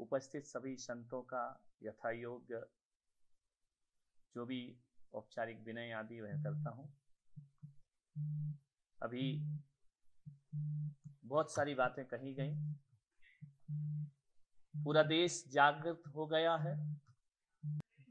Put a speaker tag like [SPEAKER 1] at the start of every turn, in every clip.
[SPEAKER 1] उपस्थित सभी संतों का यथा योग्य जो भी औपचारिक विनय आदि वह करता हूं अभी बहुत सारी बातें कही गई पूरा देश जागृत हो गया है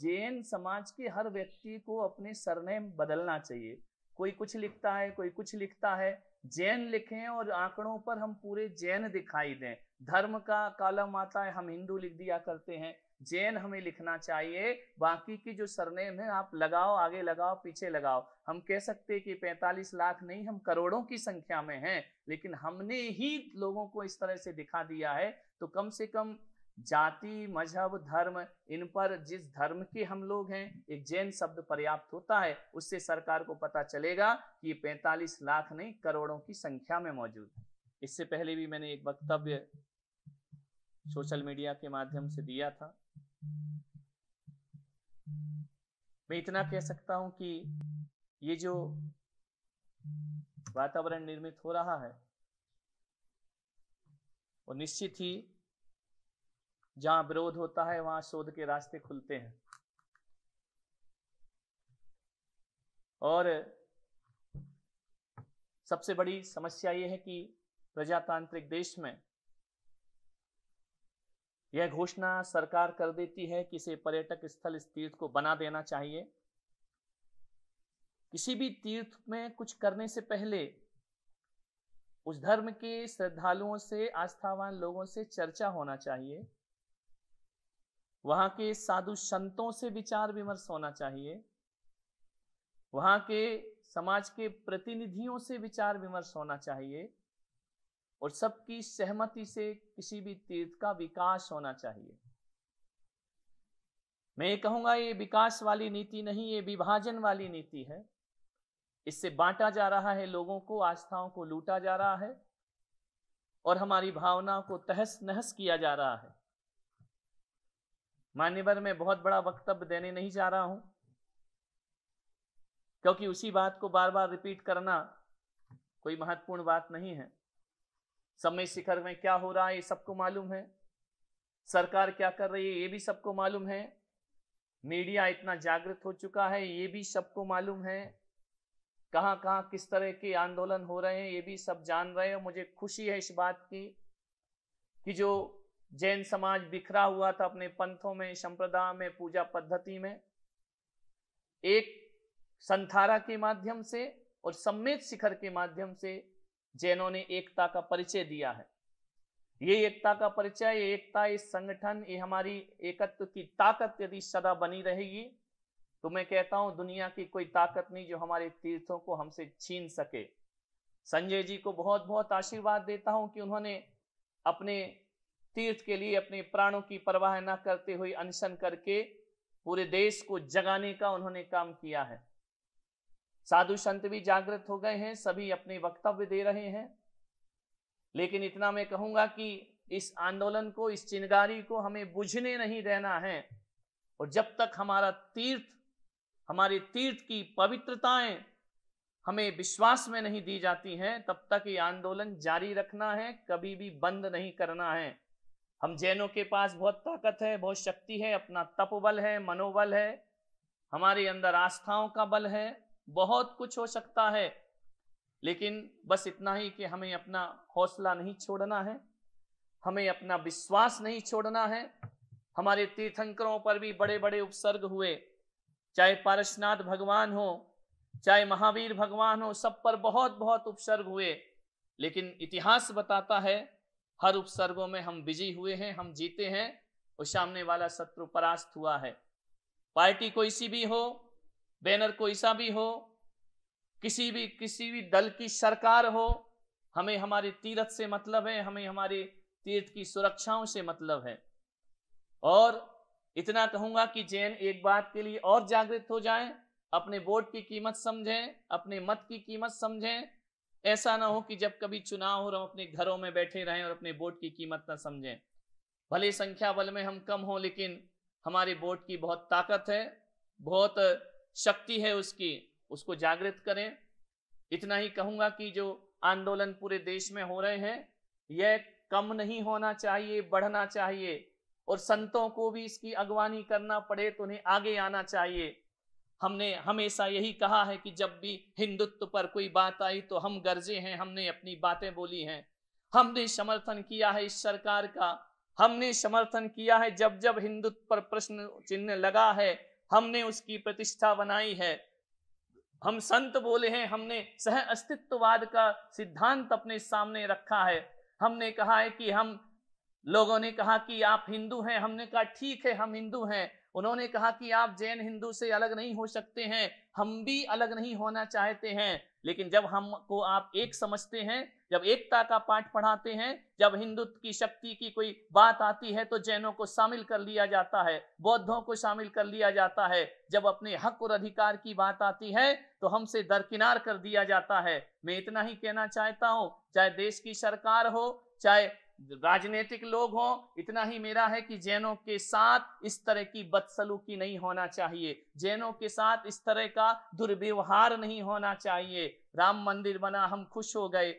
[SPEAKER 1] जैन समाज के हर व्यक्ति को अपने सरनेम बदलना चाहिए कोई कुछ लिखता है कोई कुछ लिखता है जैन लिखें और आंकड़ों पर हम पूरे जैन दिखाई दें धर्म का कालम आता है हम हिंदू लिख दिया करते हैं जैन हमें लिखना चाहिए बाकी की जो सरनेम है आप लगाओ आगे लगाओ पीछे लगाओ हम कह सकते कि 45 लाख नहीं हम करोड़ों की संख्या में हैं लेकिन हमने ही लोगों को इस तरह से दिखा दिया है तो कम से कम जाति मजहब धर्म इन पर जिस धर्म के हम लोग हैं एक जैन शब्द पर्याप्त होता है उससे सरकार को पता चलेगा कि ये 45 लाख नहीं करोड़ों की संख्या में मौजूद है इससे पहले भी मैंने एक वक्तव्य सोशल मीडिया के माध्यम से दिया था मैं इतना कह सकता हूं कि ये जो वातावरण निर्मित हो रहा है और निश्चित ही जहां विरोध होता है वहां शोध के रास्ते खुलते हैं और सबसे बड़ी समस्या ये है कि प्रजातांत्रिक देश में यह घोषणा सरकार कर देती है कि इसे पर्यटक स्थल इस तीर्थ को बना देना चाहिए किसी भी तीर्थ में कुछ करने से पहले उस धर्म के श्रद्धालुओं से आस्थावान लोगों से चर्चा होना चाहिए वहां के साधु संतों से विचार विमर्श होना चाहिए वहां के समाज के प्रतिनिधियों से विचार विमर्श होना चाहिए और सबकी सहमति से किसी भी तीर्थ का विकास होना चाहिए मैं ये कहूंगा ये विकास वाली नीति नहीं ये विभाजन वाली नीति है इससे बांटा जा रहा है लोगों को आस्थाओं को लूटा जा रहा है और हमारी भावनाओं को तहस नहस किया जा रहा है मान्यवर में बहुत बड़ा वक्तव्य देने नहीं जा रहा हूं क्योंकि उसी बात को बार बार रिपीट करना कोई महत्वपूर्ण बात नहीं है समय शिखर में क्या हो रहा है ये सबको मालूम है सरकार क्या कर रही है ये भी सबको मालूम है मीडिया इतना जागृत हो चुका है ये भी सबको मालूम है कहाँ कहाँ किस तरह के आंदोलन हो रहे हैं ये भी सब जान रहे हैं मुझे खुशी है इस बात की कि जो जैन समाज बिखरा हुआ था अपने पंथों में संप्रदाय में पूजा पद्धति में एक संथारा के माध्यम से और सम्मेत शिखर के माध्यम से जैनों ने एकता का परिचय दिया है ये एकता का परिचय एकता इस संगठन ये हमारी एकत्व की ताकत यदि सदा बनी रहेगी तो मैं कहता हूं दुनिया की कोई ताकत नहीं जो हमारे तीर्थों को हमसे छीन सके संजय जी को बहुत बहुत आशीर्वाद देता हूं कि उन्होंने अपने तीर्थ के लिए अपने प्राणों की परवाह न करते हुए अनशन करके पूरे देश को जगाने का उन्होंने काम किया है साधु संत भी जागृत हो गए हैं सभी अपने वक्तव्य दे रहे हैं लेकिन इतना मैं कहूंगा कि इस आंदोलन को इस चिंगारी को हमें बुझने नहीं देना है और जब तक हमारा तीर्थ हमारे तीर्थ की पवित्रताएं हमें विश्वास में नहीं दी जाती हैं तब तक ये आंदोलन जारी रखना है कभी भी बंद नहीं करना है हम जैनों के पास बहुत ताकत है बहुत शक्ति है अपना तप बल है मनोबल है हमारे अंदर आस्थाओं का बल है बहुत कुछ हो सकता है लेकिन बस इतना ही कि हमें अपना हौसला नहीं छोड़ना है हमें अपना विश्वास नहीं छोड़ना है हमारे तीर्थंकरों पर भी बड़े बड़े उपसर्ग हुए चाहे पारसनाथ भगवान हो चाहे महावीर भगवान हो सब पर बहुत बहुत उपसर्ग हुए लेकिन इतिहास बताता है हर उपसर्गों में हम विजयी हुए हैं हम जीते हैं और सामने वाला शत्रु परास्त हुआ है पार्टी कोई सी भी हो बैनर कोई सा भी हो किसी भी किसी भी दल की सरकार हो हमें हमारे तीर्थ से मतलब है हमें हमारे तीर्थ की सुरक्षाओं से मतलब है और इतना कहूंगा कि जैन एक बात के लिए और जागृत हो जाएं अपने वोट की कीमत समझें अपने मत की कीमत समझें ऐसा ना हो कि जब कभी चुनाव हो हम अपने घरों में बैठे रहें और अपने वोट की कीमत ना समझें भले संख्या बल में हम कम हो लेकिन हमारे वोट की बहुत ताकत है बहुत शक्ति है उसकी उसको जागृत करें इतना ही कहूंगा कि जो आंदोलन पूरे देश में हो रहे हैं यह कम नहीं होना चाहिए बढ़ना चाहिए और संतों को भी इसकी अगवानी करना पड़े तो उन्हें आगे आना चाहिए हमने हमेशा यही कहा है कि जब भी हिंदुत्व पर कोई बात आई तो हम गर्जे हैं हमने अपनी बातें बोली हैं हमने समर्थन किया है इस सरकार का हमने समर्थन किया है जब जब हिंदुत्व पर प्रश्न चिन्ह लगा है हमने उसकी प्रतिष्ठा बनाई है हम संत बोले हैं हमने सह अस्तित्ववाद का सिद्धांत अपने सामने रखा है हमने कहा है कि हम लोगों ने कहा कि आप हिंदू हैं हमने कहा ठीक है हम हिंदू हैं उन्होंने कहा कि आप जैन हिंदू से अलग नहीं हो सकते हैं हम भी अलग नहीं होना चाहते हैं लेकिन जब हमको आप एक समझते हैं जब एकता का पाठ पढ़ाते हैं जब हिंदुत्व की शक्ति की कोई बात आती है तो जैनों को शामिल कर लिया जाता है बौद्धों को शामिल कर लिया जाता है जब अपने हक और अधिकार की बात आती है तो हमसे दरकिनार कर दिया जाता है मैं इतना ही कहना चाहता हूँ चाहे देश की सरकार हो चाहे राजनीतिक लोग हों इतना ही मेरा है कि जैनों के साथ इस तरह की बदसलूकी नहीं होना चाहिए जैनों के साथ इस तरह का दुर्व्यवहार नहीं होना चाहिए राम मंदिर बना हम खुश हो गए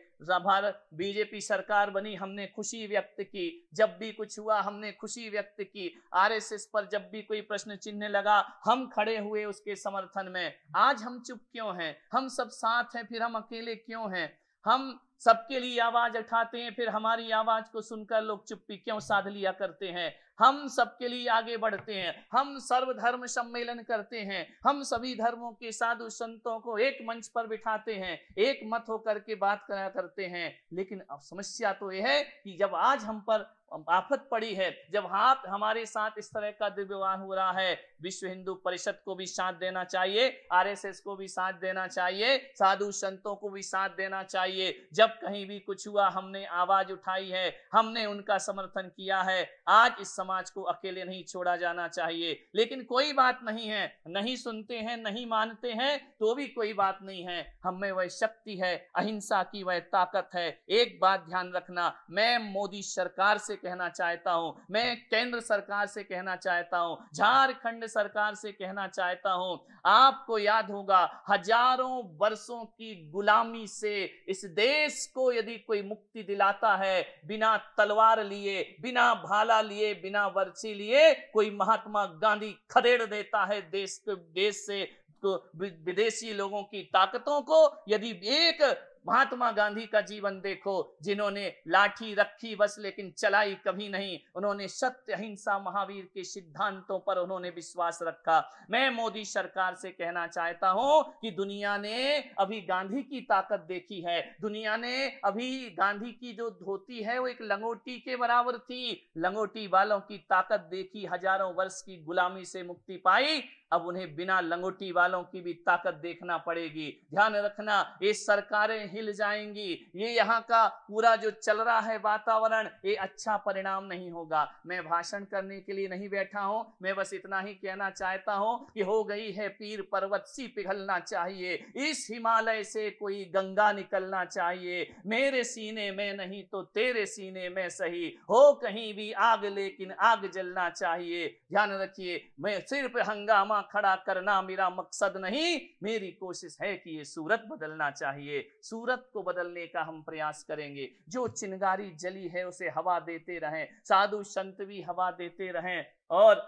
[SPEAKER 1] भारत बीजेपी सरकार बनी हमने खुशी व्यक्त की जब भी कुछ हुआ हमने खुशी व्यक्त की आरएसएस पर जब भी कोई प्रश्न चिन्ह लगा हम खड़े हुए उसके समर्थन में आज हम चुप क्यों हैं हम सब साथ हैं फिर हम अकेले क्यों हैं हम सबके लिए आवाज उठाते हैं फिर हमारी आवाज को सुनकर लोग चुप्पी क्यों साध लिया करते हैं हम सबके लिए आगे बढ़ते हैं हम सर्वधर्म सम्मेलन करते हैं हम सभी धर्मों के साधु संतों को एक मंच पर बिठाते हैं एक मत होकर के बात करा करते हैं लेकिन अब समस्या तो यह है कि जब आज हम पर आफत पड़ी है जब हाथ हमारे साथ इस तरह का दुर्व्यवहार हो रहा है विश्व हिंदू परिषद को भी साथ देना चाहिए आरएसएस को भी साथ देना चाहिए साधु संतों को भी साथ देना चाहिए जब कहीं भी कुछ हुआ हमने आवाज उठाई है हमने उनका समर्थन किया है आज इस समाज को अकेले नहीं छोड़ा जाना चाहिए लेकिन कोई बात नहीं है नहीं सुनते हैं नहीं मानते हैं तो भी कोई बात नहीं है हम में वह शक्ति है अहिंसा की वह ताकत है एक बात ध्यान रखना मैं मोदी सरकार से कहना चाहता हूँ मैं केंद्र सरकार से कहना चाहता हूं झारखंड सरकार से कहना चाहता हूँ आपको याद होगा हजारों वर्षों की गुलामी से इस देश को यदि कोई मुक्ति दिलाता है बिना तलवार लिए बिना भाला लिए बिना बिना वर्ची लिए कोई महात्मा गांधी खदेड़ देता है देश देश से तो विदेशी लोगों की ताकतों को यदि एक महात्मा गांधी का जीवन देखो जिन्होंने लाठी रखी बस लेकिन चलाई कभी नहीं उन्होंने सत्य अहिंसा महावीर के सिद्धांतों पर उन्होंने विश्वास रखा मैं मोदी सरकार से कहना चाहता हूं कि दुनिया ने अभी गांधी की ताकत देखी है दुनिया ने अभी गांधी की जो धोती है वो एक लंगोटी के बराबर थी लंगोटी वालों की ताकत देखी हजारों वर्ष की गुलामी से मुक्ति पाई अब उन्हें बिना लंगोटी वालों की भी ताकत देखना पड़ेगी ध्यान रखना ये सरकारें हिल जाएंगी ये यहाँ का पूरा जो चल रहा है वातावरण ये अच्छा परिणाम नहीं होगा मैं भाषण करने के लिए नहीं बैठा हूँ मैं बस इतना ही कहना चाहता हूँ कि हो गई है पीर पर्वत सी पिघलना चाहिए इस हिमालय से कोई गंगा निकलना चाहिए मेरे सीने में नहीं तो तेरे सीने में सही हो कहीं भी आग लेकिन आग जलना चाहिए ध्यान रखिए मैं सिर्फ हंगामा खड़ा करना मेरा मकसद नहीं मेरी कोशिश है कि ये सूरत बदलना चाहिए सूरत सूरत को बदलने का हम प्रयास करेंगे जो चिंगारी जली है उसे हवा देते रहें साधु संत भी हवा देते रहें और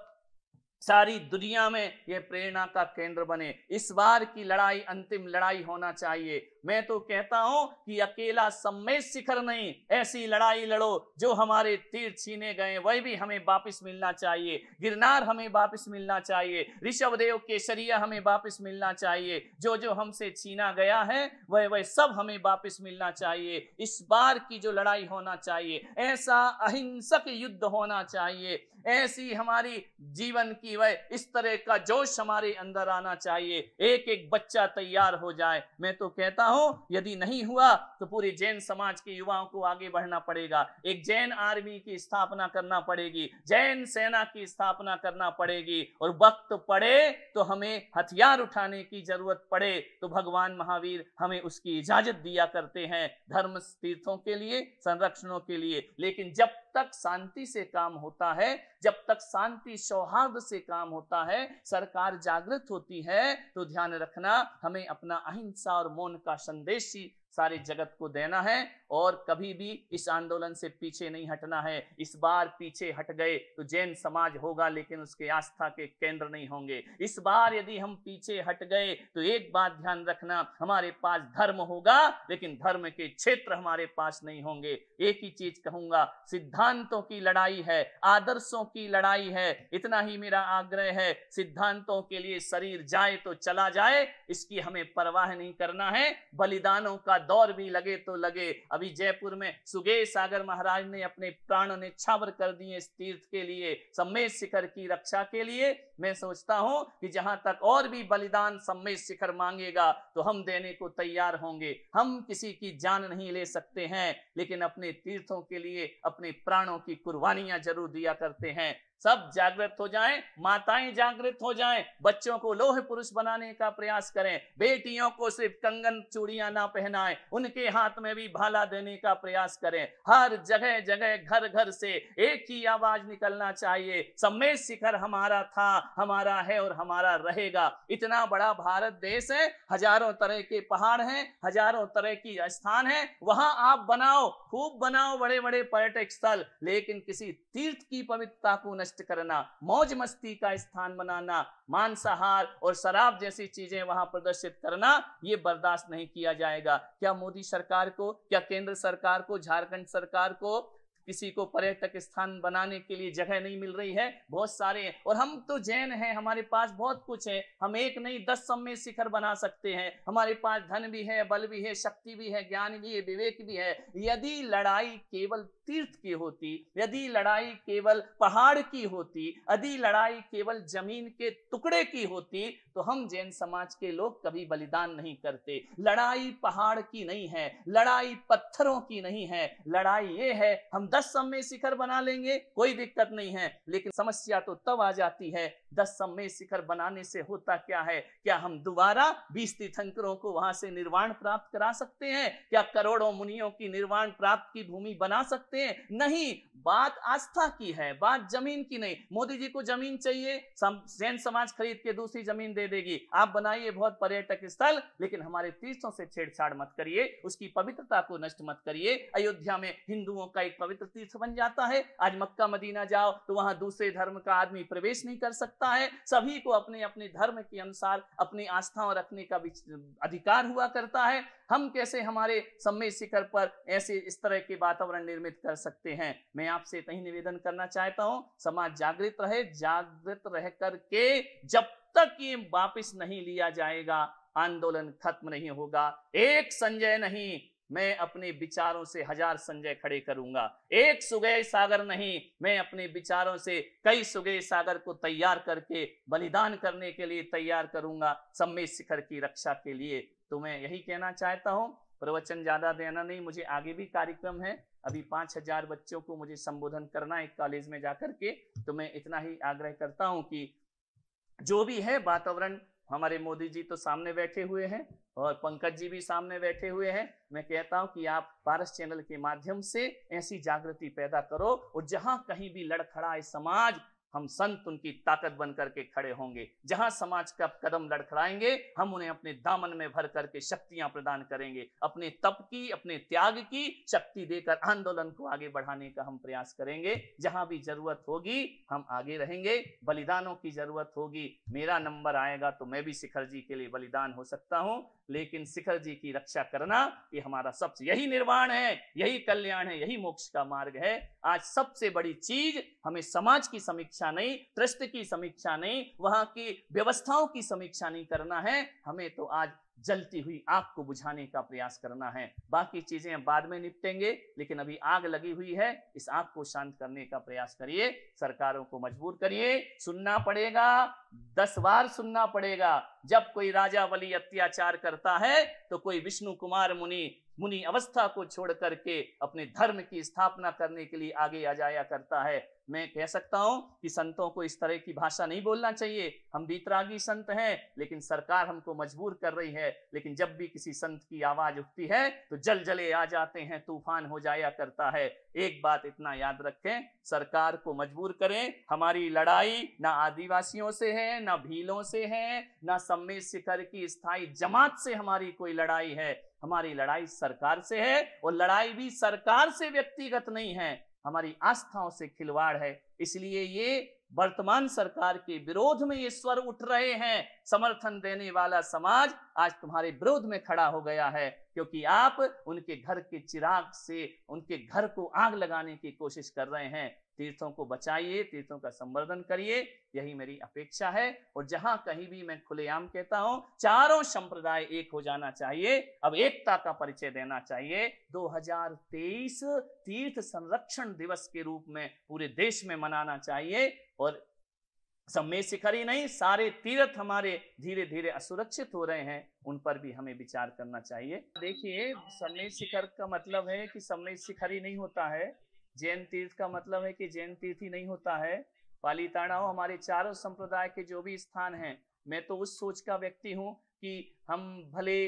[SPEAKER 1] सारी दुनिया में यह प्रेरणा का केंद्र बने इस बार की लड़ाई अंतिम लड़ाई होना चाहिए मैं तो कहता हूं कि अकेला सम्मेद शिखर नहीं ऐसी लड़ाई लड़ो जो हमारे तीर छीने गए वह भी हमें वापस मिलना चाहिए गिरनार हमें वापस मिलना चाहिए ऋषभ देव केसरिया हमें वापस मिलना चाहिए जो जो हमसे छीना गया है वह वह सब हमें वापस मिलना चाहिए इस बार की जो लड़ाई होना चाहिए ऐसा अहिंसक युद्ध होना चाहिए ऐसी हमारी जीवन की की वह इस तरह का जोश हमारे अंदर आना चाहिए एक एक बच्चा तैयार हो जाए मैं तो कहता हूं यदि नहीं हुआ तो पूरे जैन समाज के युवाओं को आगे बढ़ना पड़ेगा एक जैन आर्मी की स्थापना करना पड़ेगी जैन सेना की स्थापना करना पड़ेगी और वक्त पड़े तो हमें हथियार उठाने की जरूरत पड़े तो भगवान महावीर हमें उसकी इजाजत दिया करते हैं धर्म तीर्थों के लिए संरक्षणों के लिए लेकिन जब तक शांति से काम होता है जब तक शांति सौहार्द से काम होता है सरकार जागृत होती है तो ध्यान रखना हमें अपना अहिंसा और मौन का संदेश ही सारे जगत को देना है और कभी भी इस आंदोलन से पीछे नहीं हटना है इस बार पीछे हट गए तो जैन समाज होगा लेकिन उसके आस्था के केंद्र नहीं होंगे इस बार यदि हम पीछे हट गए तो एक बात ध्यान रखना हमारे पास धर्म होगा लेकिन धर्म के क्षेत्र हमारे पास नहीं होंगे एक ही चीज कहूंगा सिद्धांतों की लड़ाई है आदर्शों की लड़ाई है इतना ही मेरा आग्रह है सिद्धांतों के लिए शरीर जाए तो चला जाए इसकी हमें परवाह नहीं करना है बलिदानों का दौर भी लगे तो लगे अभी जयपुर में सुगेश सागर महाराज ने अपने प्राण निच्छावर कर दिए इस तीर्थ के लिए सम्मेद शिखर की रक्षा के लिए मैं सोचता हूं कि जहां तक और भी बलिदान सम्मेद शिखर मांगेगा तो हम देने को तैयार होंगे हम किसी की जान नहीं ले सकते हैं लेकिन अपने तीर्थों के लिए अपने प्राणों की कुर्बानियां जरूर दिया करते हैं सब जागृत हो जाएं माताएं जागृत हो जाएं बच्चों को लोह पुरुष बनाने का प्रयास करें बेटियों को सिर्फ कंगन चूड़ियां ना पहनाएं उनके हाथ में भी भाला देने का प्रयास करें हर जगह जगह घर घर से एक ही आवाज निकलना चाहिए समय शिखर हमारा था हमारा है और हमारा रहेगा इतना बड़ा भारत देश है हजारों तरह के पहाड़ हैं हजारों तरह की स्थान है वहां आप बनाओ खूब बनाओ बड़े बड़े पर्यटक स्थल लेकिन किसी तीर्थ की पवित्रता को नष्ट करना मौज मस्ती का स्थान बनाना मांसाहार और शराब जैसी चीजें वहां प्रदर्शित करना ये बर्दाश्त नहीं किया जाएगा क्या मोदी सरकार को क्या केंद्र सरकार को झारखंड सरकार को किसी को पर्यटक स्थान बनाने के लिए जगह नहीं मिल रही है बहुत सारे हैं और हम तो जैन हैं हमारे पास बहुत कुछ है हम एक नहीं दस समय शिखर बना सकते हैं हमारे पास धन भी है बल भी है शक्ति भी है ज्ञान भी है विवेक भी है यदि लड़ाई केवल तीर्थ की होती यदि लड़ाई केवल पहाड़ की होती यदि लड़ाई केवल जमीन के टुकड़े की होती तो हम जैन समाज के लोग कभी बलिदान नहीं करते लड़ाई पहाड़ की नहीं है लड़ाई पत्थरों की नहीं है लड़ाई ये है हम दस सम में शिखर बना लेंगे कोई दिक्कत नहीं है लेकिन समस्या तो तब आ जाती है दस सम में शिखर बनाने से होता क्या है क्या हम दोबारा बीस तीर्थंकरों को वहां से निर्वाण प्राप्त करा सकते हैं क्या करोड़ों मुनियों की निर्वाण प्राप्त की भूमि बना सकते हैं नहीं बात आस्था की है बात जमीन की नहीं मोदी जी को जमीन चाहिए जैन समाज खरीद के दूसरी जमीन दे देगी आप बनाइए बहुत पर्यटक स्थल लेकिन हमारे तीर्थों से छेड़छाड़ मत करिए उसकी पवित्रता को नष्ट मत करिए अयोध्या में हिंदुओं का एक पवित्र तीर्थ बन जाता है आज मक्का मदीना जाओ तो वहां दूसरे धर्म का आदमी प्रवेश नहीं कर सकता है सभी को अपने अपने धर्म के अनुसार अपनी आस्थाओं रखने का अधिकार हुआ करता है हम कैसे हमारे समय शिखर पर ऐसे इस तरह के वातावरण निर्मित कर सकते हैं मैं आपसे यही निवेदन करना चाहता हूं समाज जागृत रहे जागृत रह करके जब तक ये वापिस नहीं लिया जाएगा आंदोलन खत्म नहीं होगा एक संजय नहीं मैं अपने विचारों से हजार संजय खड़े करूंगा एक सुगे सागर नहीं मैं अपने विचारों से कई सुगे सागर को तैयार करके बलिदान करने के लिए तैयार करूंगा सम्मे शिखर की रक्षा के लिए तो मैं यही कहना चाहता हूँ प्रवचन ज्यादा देना नहीं मुझे आगे भी कार्यक्रम है अभी पांच हजार बच्चों को मुझे संबोधन करना है कॉलेज में जाकर के तो मैं इतना ही आग्रह करता हूँ कि जो भी है वातावरण हमारे मोदी जी तो सामने बैठे हुए हैं और पंकज जी भी सामने बैठे हुए हैं मैं कहता हूं कि आप पारस चैनल के माध्यम से ऐसी जागृति पैदा करो और जहां कहीं भी लड़खड़ाए समाज हम संत उनकी ताकत बन करके खड़े होंगे जहां समाज का कदम लड़खड़ाएंगे हम उन्हें अपने दामन में भर करके शक्तियां प्रदान करेंगे अपने तप की अपने त्याग की शक्ति देकर आंदोलन को आगे बढ़ाने का हम प्रयास करेंगे जहां भी जरूरत होगी हम आगे रहेंगे बलिदानों की जरूरत होगी मेरा नंबर आएगा तो मैं भी शिखर जी के लिए बलिदान हो सकता हूं लेकिन शिखर जी की रक्षा करना ये हमारा सबसे यही निर्वाण है यही कल्याण है यही मोक्ष का मार्ग है आज सबसे बड़ी चीज हमें समाज की समीक्षा समीक्षा नहीं ट्रस्ट की समीक्षा नहीं वहां की व्यवस्थाओं की समीक्षा नहीं करना है हमें तो आज जलती हुई आग को बुझाने का प्रयास करना है बाकी चीजें बाद में निपटेंगे लेकिन अभी आग लगी हुई है इस आग को शांत करने का प्रयास करिए सरकारों को मजबूर करिए सुनना पड़ेगा दस बार सुनना पड़ेगा जब कोई राजा वली अत्याचार करता है तो कोई विष्णु कुमार मुनि मुनि अवस्था को छोड़ करके अपने धर्म की स्थापना करने के लिए आगे आ जाया करता है मैं कह सकता हूं कि संतों को इस तरह की भाषा नहीं बोलना चाहिए हम बीतरागी संत हैं लेकिन सरकार हमको मजबूर कर रही है लेकिन जब भी किसी संत की आवाज उठती है तो जल जले आ जाते हैं तूफान हो जाया करता है एक बात इतना याद रखें सरकार को मजबूर करें हमारी लड़ाई ना आदिवासियों से है ना भीलों से है ना सम्मेद शिखर की स्थायी जमात से हमारी कोई लड़ाई है हमारी लड़ाई सरकार से है और लड़ाई भी सरकार से व्यक्तिगत नहीं है हमारी आस्थाओं से खिलवाड़ है इसलिए ये वर्तमान सरकार के विरोध में ये स्वर उठ रहे हैं समर्थन देने वाला समाज आज तुम्हारे विरोध में खड़ा हो गया है क्योंकि आप उनके घर के चिराग से उनके घर को आग लगाने की कोशिश कर रहे हैं तीर्थों को बचाइए तीर्थों का संवर्धन करिए यही मेरी अपेक्षा है और जहां कहीं भी मैं खुलेआम कहता हूं चारों संप्रदाय एक हो जाना चाहिए अब एकता का परिचय देना चाहिए 2023 तीर्थ संरक्षण दिवस के रूप में पूरे देश में मनाना चाहिए और सब में शिखर ही नहीं सारे तीर्थ हमारे धीरे धीरे असुरक्षित हो रहे हैं उन पर भी हमें विचार करना चाहिए देखिए समय शिखर का मतलब है कि समय शिखर ही नहीं होता है जैन तीर्थ का मतलब है कि जैन तीर्थ ही नहीं होता है पालिताणाओं हमारे चारों संप्रदाय के जो भी स्थान हैं मैं तो उस सोच का व्यक्ति हूँ कि हम भले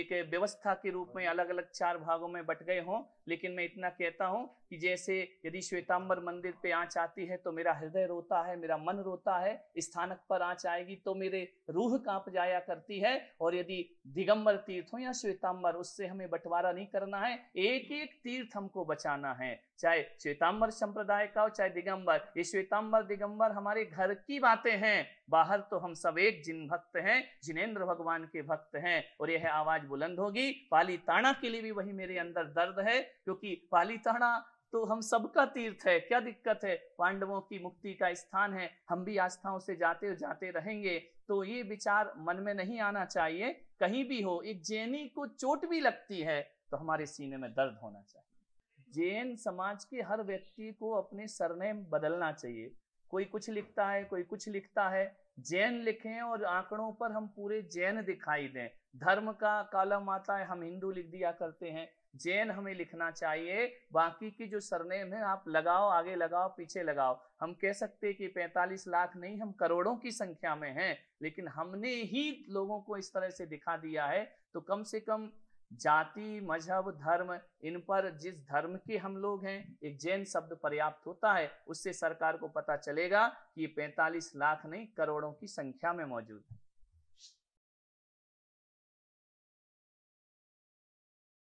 [SPEAKER 1] एक व्यवस्था के रूप में अलग अलग चार भागों में बट गए हों लेकिन मैं इतना कहता हूँ कि जैसे यदि श्वेतांबर मंदिर पे आँच आती है तो मेरा हृदय रोता है मेरा मन रोता है स्थानक पर आँच आएगी तो मेरे रूह कांप जाया करती है और यदि दिगंबर तीर्थ हो या श्वेतांबर उससे हमें बंटवारा नहीं करना है एक एक तीर्थ हमको बचाना है चाहे श्वेतांबर संप्रदाय का हो चाहे दिगंबर ये श्वेतांबर दिगंबर हमारे घर की बातें हैं बाहर तो हम सब एक जिन भक्त हैं जिनेन्द्र भगवान के भक्त हैं और यह आवाज बुलंद होगी पाली ताणा के लिए भी वही मेरे अंदर दर्द है क्योंकि पाली ताणा तो हम सबका तीर्थ है क्या दिक्कत है पांडवों की मुक्ति का स्थान है हम भी आस्थाओं से जाते और जाते रहेंगे तो ये विचार मन में नहीं आना चाहिए कहीं भी हो एक जैनी को चोट भी लगती है तो हमारे सीने में दर्द होना चाहिए जैन समाज के हर व्यक्ति को अपने सरनेम बदलना चाहिए कोई कुछ लिखता है कोई कुछ लिखता है जैन लिखें और आंकड़ों पर हम पूरे जैन दिखाई दें धर्म का कालम आता है हम हिंदू लिख दिया करते हैं जैन हमें लिखना चाहिए बाकी की जो सरनेम है आप लगाओ आगे लगाओ पीछे लगाओ हम कह सकते कि 45 लाख नहीं हम करोड़ों की संख्या में हैं लेकिन हमने ही लोगों को इस तरह से दिखा दिया है तो कम से कम जाति मजहब धर्म इन पर जिस धर्म के हम लोग हैं एक जैन शब्द पर्याप्त होता है उससे सरकार को पता चलेगा कि ये लाख नहीं करोड़ों की संख्या में मौजूद है